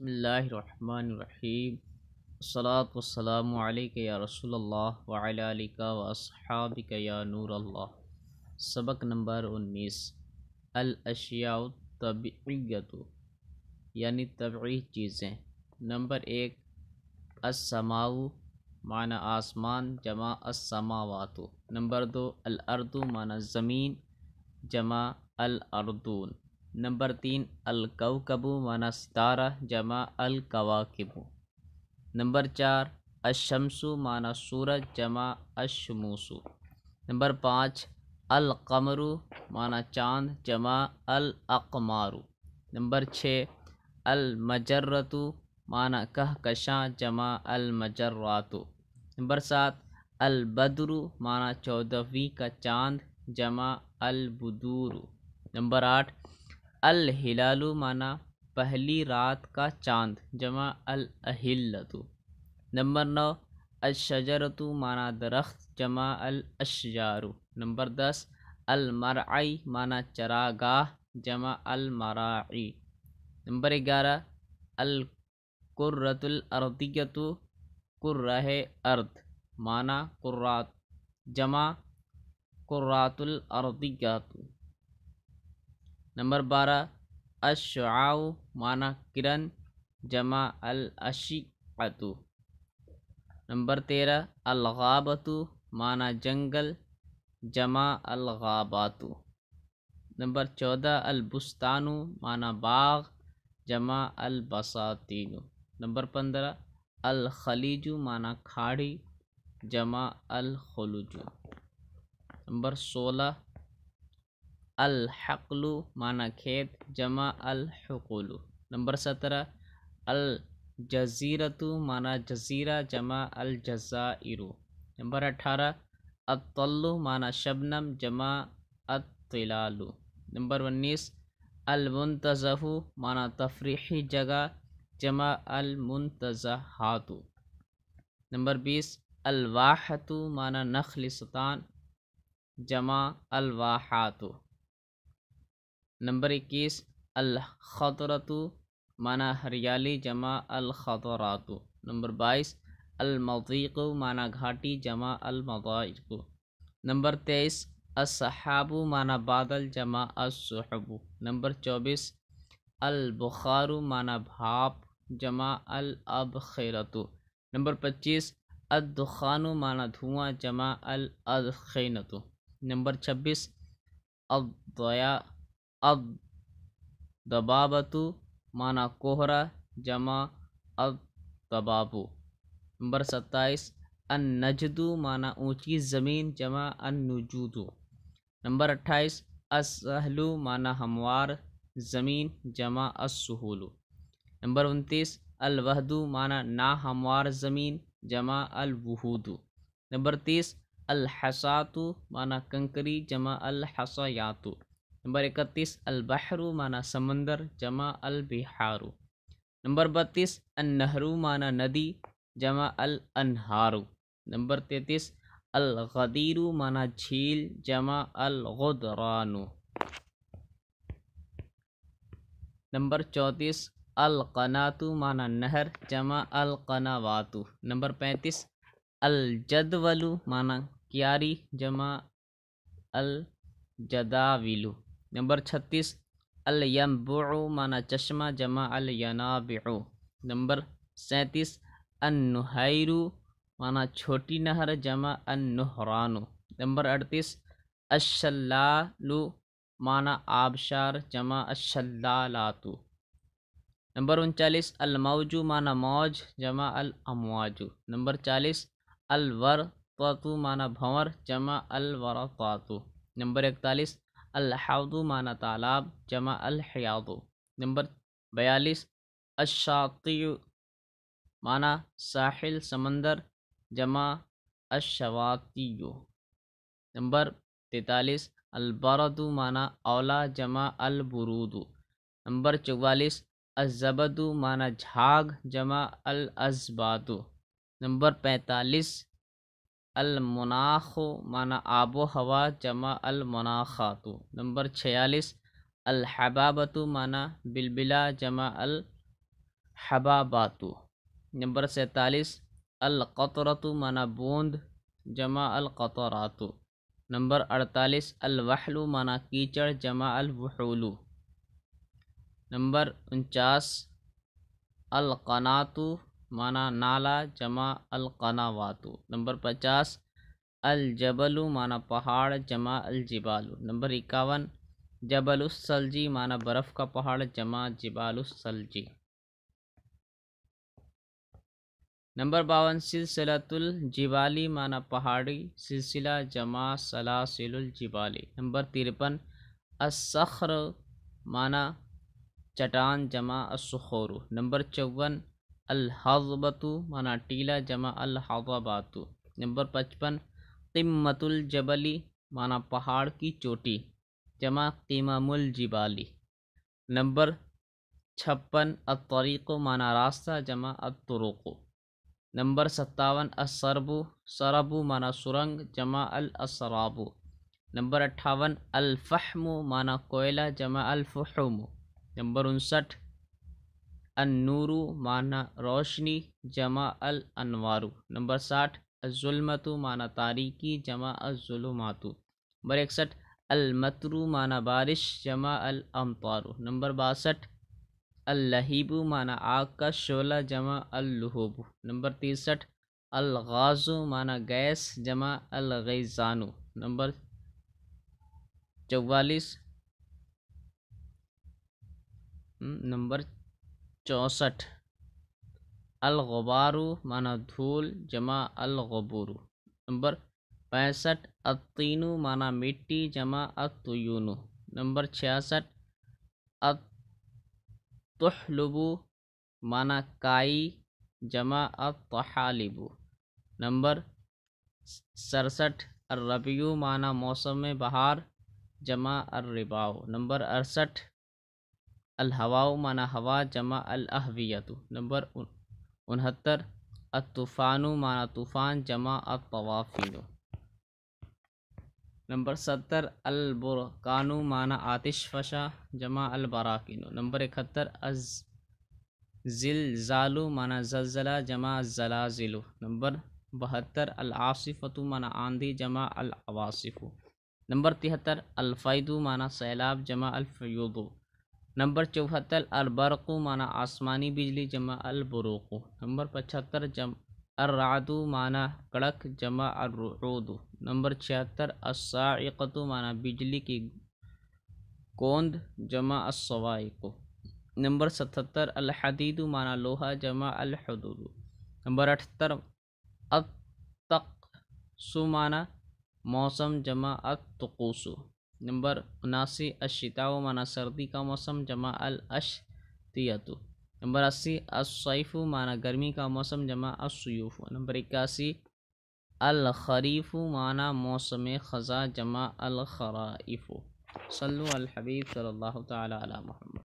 بسم اللہ الرحمن الرحیم والسلام علیکہ یا رسول اللہ علیہ و یا نور اللہ سبق نمبر انیس الاشیاء طبعیت یعنی طبعی چیزیں نمبر ایک السماو معنی آسمان جمع السماوات نمبر دو الارض معنی زمین جمع الاردون نمبر تین الکوکب و مانا ستارہ جمع الکواکب نمبر چار اشمسو مانا سورج جمع الشموس نمبر پانچ القمر مانا چاند جمع الاقمار نمبر چھ المجرتو مانا کہکشاں جمع المجراتو نمبر سات البدرو مانا چودہویں کا چاند جمع البدور نمبر آٹھ الہلالو معنی پہلی رات کا چاند جمع الہلتو نمبر نو الشجرت معنی درخت جمع الاشجارو نمبر دس المرعی معنی چراگاہ جمع المراعی نمبر اگیارہ القرۃ قرہ ارد معنی قرات جمع قرات الارضیتو نمبر بارہ اشعاؤ معنی کرن جمع الشقۃ نمبر تیرہ الغابتو معنی جنگل جمع الغاباتو نمبر چودہ البستانو معنی باغ جمع البساتینو نمبر پندرہ الخلیجو معنی کھاڑی جمع الخلوجو نمبر سولہ الحقل مانا کھیت جمع الحقول نمبر سترہ الجزیرتو مانا جزیرہ جمع الجزائر نمبر اٹھارہ الطل مانا شبنم جمع الطلال نمبر ونیس المنتظہ مانا تفریحی جگہ جمع المنتظہات نمبر بیس الواحت مانا نخل سطان جمع الواحات نمبر اکیس الخطرتو معنی ہریالی جمع الخطراتو نمبر بائیس المضیق معنی گھاٹی جمع المضائق نمبر تیئیس الصحاب معنی بادل جمع الصحب نمبر چوبیس البخارو معنی بھاپ جمع الابخیرتو نمبر پچیس الدخانو معنی دھواں جمع الادخینتو نمبر چھبیس الضیاء الضبابة معنی کوہرا جمع الضبابو نمبر ستائیس النجدو معنی اونچی زمین جمع النجودو نمبر اٹھائیس السہلو معنی ہموار زمین جمع السہولو نمبر انتیس الوحدو معنی ناہموار زمین جمع الوحودو نمبر تیس الحساتو معنی کنکری جمع الحسیاتو نمبر اکتیس البحرو مانا سمندر جمع البحارو نمبر بتیس النہرو مانا ندی جمع الانہارو نمبر تینتیس الغدیرو مانا جھیل جمع الغدرانو نمبر چوتیس القناتو مانا نہر جمع القناواتو نمبر پینتیس الجدولو مانا کیاری جمع الجداولو نمبر چھتیس الینبعو مانا چشمہ جمع الینابعو نمبر سینتیس النہیرو مانا چھوٹی نہر جمع النحرانو نمبر اڑتیس اشلالو مانا آبشار جمع اشلالاتو نمبر انچالیس الموجو مانا موج جمع الامواجو نمبر چالیس الورطاتو مانا بھنور جمع الورطاتو نمبر اکتالیس الحادو مانا تالاب جمع الحیاد نمبر بیالیس اشاطی مانا ساحل سمندر جمع اشواتی نمبر تینتالیس البرد مانا اولا جمع البرود نمبر چوالیس الزبد مانا جھاگ جمع الازباد نمبر پینتالیس المناخ معنی آب و ہوا جمع المناخاتو نمبر چھیالیس الحبابت معنی بلبلا جمع الحباباتو نمبر سینتالیس القطرت معنی بوند جمع القطرات نمبر اڑتالیس الوحل معنی کیچڑ جمع الوحول نمبر انچاس القناتو مانا نالا جمع القناوات نمبر پچاس الجبل مانا پہاڑ جمع الجبال نمبر اکاون جبل السلجی مانا برف کا پہاڑ جمع جبال السلجی نمبر باون سلسلۃ الجبالی مانا پہاڑی سلسلہ جمع سلاسل الجبالی نمبر ترپن السخر مانا چٹان جمع السخور نمبر چون الحضبت مانا ٹیلا جمع الحضبات نمبر پچپن قمت الجبلی مانا پہاڑ کی چوٹی جمع قیمم الجبالی نمبر چھپن الطریق مانا راستہ جمع الطرقو نمبر ستاون السرب سربو مانا سرنگ جمع الاسراب نمبر اٹھاون الفحم مانا کوئلہ جمع الفحم نمبر انسٹھ النور معنی روشنی جمع الانوار نمبر ساٹھ الظلمت معنی تاریکی جمع الظلمات نمبر اکسٹھ المترو معنی بارش جمع الامطار نمبر باسٹھ اللہیب معنی آگ کا شعلہ جمع اللہوب نمبر تیسٹھ الغاز معنی گیس جمع الغیزانو نمبر چوالیس نمبر چونسٹھ الغبارو مانا دھول جمع الغبورو نمبر پینسٹھ اتینو مانا مٹی جمع اتیونو نمبر چھیاسٹھ اتحلبو مانا کائی جمع اتحالبو نمبر سرسٹھ الربیو مانا موسم بہار جمع الرباؤ نمبر اڑسٹھ الحوا مانا ہوا جمع الحویت نمبر انہتر الطوفان مانا طوفان جمع الطوافین نمبر ستر البرقانو مانا آتش فشا جمع البراکین نمبر اکہتر از ذیلزالو مانا زلزلہ جمع ضلع نمبر بہتر العاصفۃ مانا آندھی جمع العواصف نمبر تہتر الفیدو مانا سیلاب جمع الفیودو نمبر چوہتر البرق معنی آسمانی بجلی جمع البروقو نمبر پچہتر جم الرعدو معنی کڑک جمع الرعودو نمبر چھہتر السائقتو معنی بجلی کی کوند جمع السوائقو نمبر ستتر الحدید معنی لوہا جمع الحدود نمبر اٹھتر اک معنی موسم جمع القوسو نمبر اناسی اشتا و مانا سردی کا موسم جمع الاشتو نمبر اسی الصیف و مانا گرمی کا موسم جمع السیوف نمبر اکاسی الخریف و مانا موسم خزاں جمع الخرائف صلو الحبیب صلی اللہ تعالی علی محمد